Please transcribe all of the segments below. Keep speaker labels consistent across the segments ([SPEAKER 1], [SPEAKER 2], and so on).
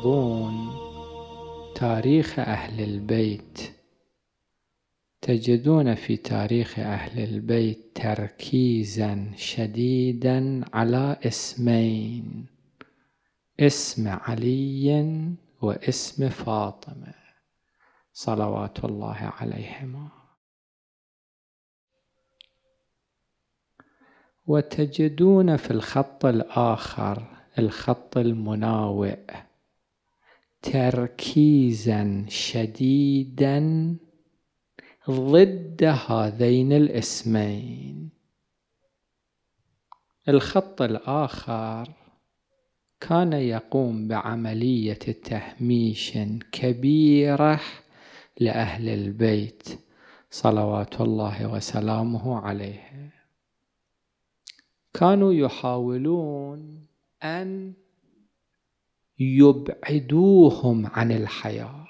[SPEAKER 1] تحفظون تاريخ أهل البيت تجدون في تاريخ أهل البيت تركيزا شديدا على اسمين اسم علي واسم فاطمة صلوات الله عليهما وتجدون في الخط الآخر الخط المناوئ تركيزا شديدا ضد هذين الاسمين الخط الآخر كان يقوم بعملية تهميش كبيرة لأهل البيت صلوات الله وسلامه عليه كانوا يحاولون أن يبعدوهم عن الحياة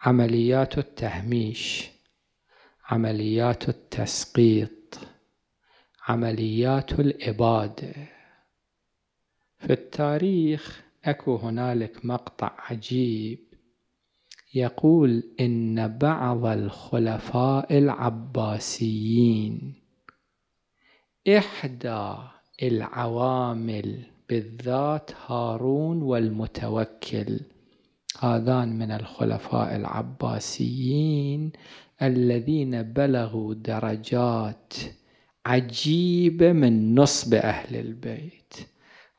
[SPEAKER 1] عمليات التهميش عمليات التسقيط عمليات الإبادة في التاريخ أكو هنالك مقطع عجيب يقول إن بعض الخلفاء العباسيين إحدى العوامل بالذات هارون والمتوكل هذان من الخلفاء العباسيين الذين بلغوا درجات عجيبه من نصب اهل البيت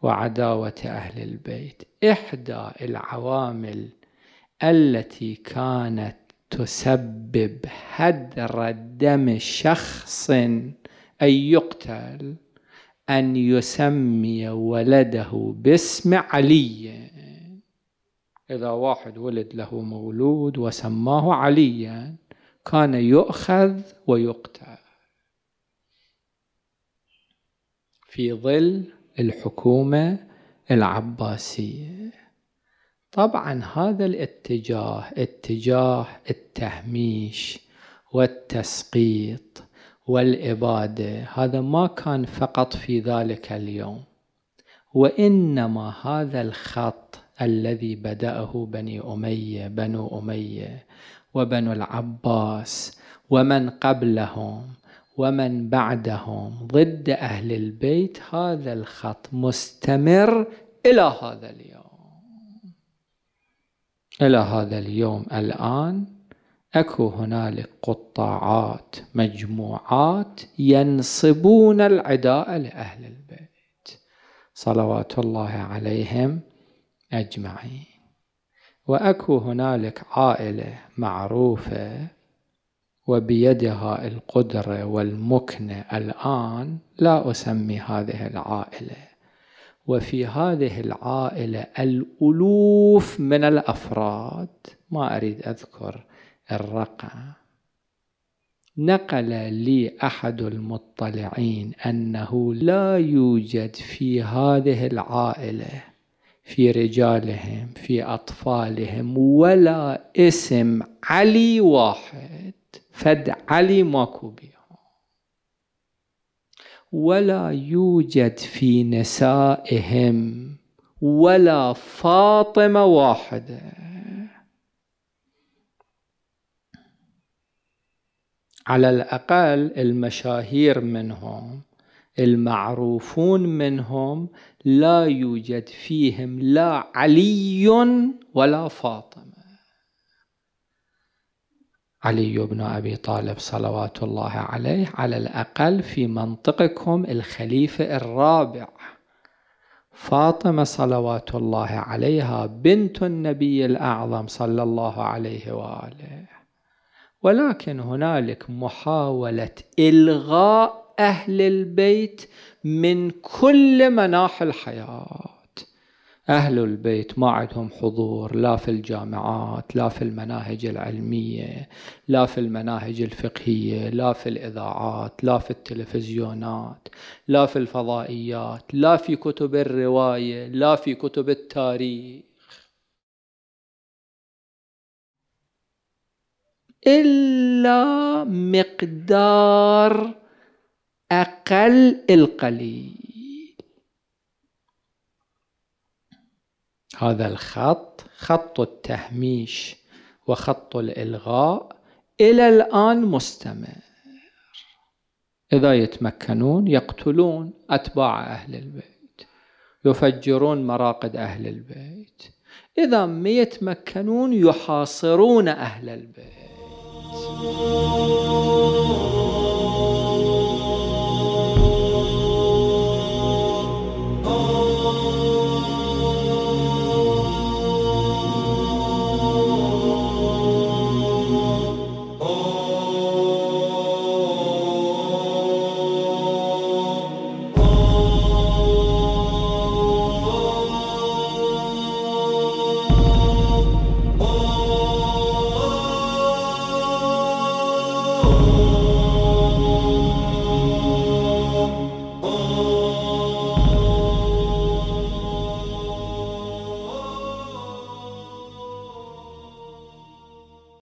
[SPEAKER 1] وعداوه اهل البيت احدى العوامل التي كانت تسبب هدر دم شخص ان يقتل أن يسمي ولده باسم علي إذا واحد ولد له مولود وسماه عليا كان يؤخذ ويقتل في ظل الحكومة العباسية طبعا هذا الاتجاه اتجاه التهميش والتسقيط والإبادة هذا ما كان فقط في ذلك اليوم وإنما هذا الخط الذي بدأه بني أمية بنو أمية وبنو العباس ومن قبلهم ومن بعدهم ضد أهل البيت هذا الخط مستمر إلى هذا اليوم إلى هذا اليوم الآن اكو هنالك قطاعات مجموعات ينصبون العداء لاهل البيت صلوات الله عليهم اجمعين واكو هنالك عائله معروفه وبيدها القدره والمكنه الان لا اسمي هذه العائله وفي هذه العائله الالوف من الافراد ما اريد اذكر الرقعة نقل لي أحد المطلعين أنه لا يوجد في هذه العائلة في رجالهم في أطفالهم ولا اسم علي واحد فد علي ماكو ولا يوجد في نسائهم ولا فاطمة واحدة على الأقل المشاهير منهم المعروفون منهم لا يوجد فيهم لا علي ولا فاطمة علي بن أبي طالب صلوات الله عليه على الأقل في منطقكم الخليفة الرابع فاطمة صلوات الله عليها بنت النبي الأعظم صلى الله عليه وآله ولكن هنالك محاولة إلغاء أهل البيت من كل مناحي الحياة أهل البيت ما عندهم حضور لا في الجامعات لا في المناهج العلمية لا في المناهج الفقهية لا في الإذاعات لا في التلفزيونات لا في الفضائيات لا في كتب الرواية لا في كتب التاريخ إلا مقدار أقل القليل هذا الخط خط التهميش وخط الإلغاء إلى الآن مستمر إذا يتمكنون يقتلون أتباع أهل البيت يفجرون مراقد أهل البيت إذا ما يتمكنون يحاصرون أهل البيت Jesus.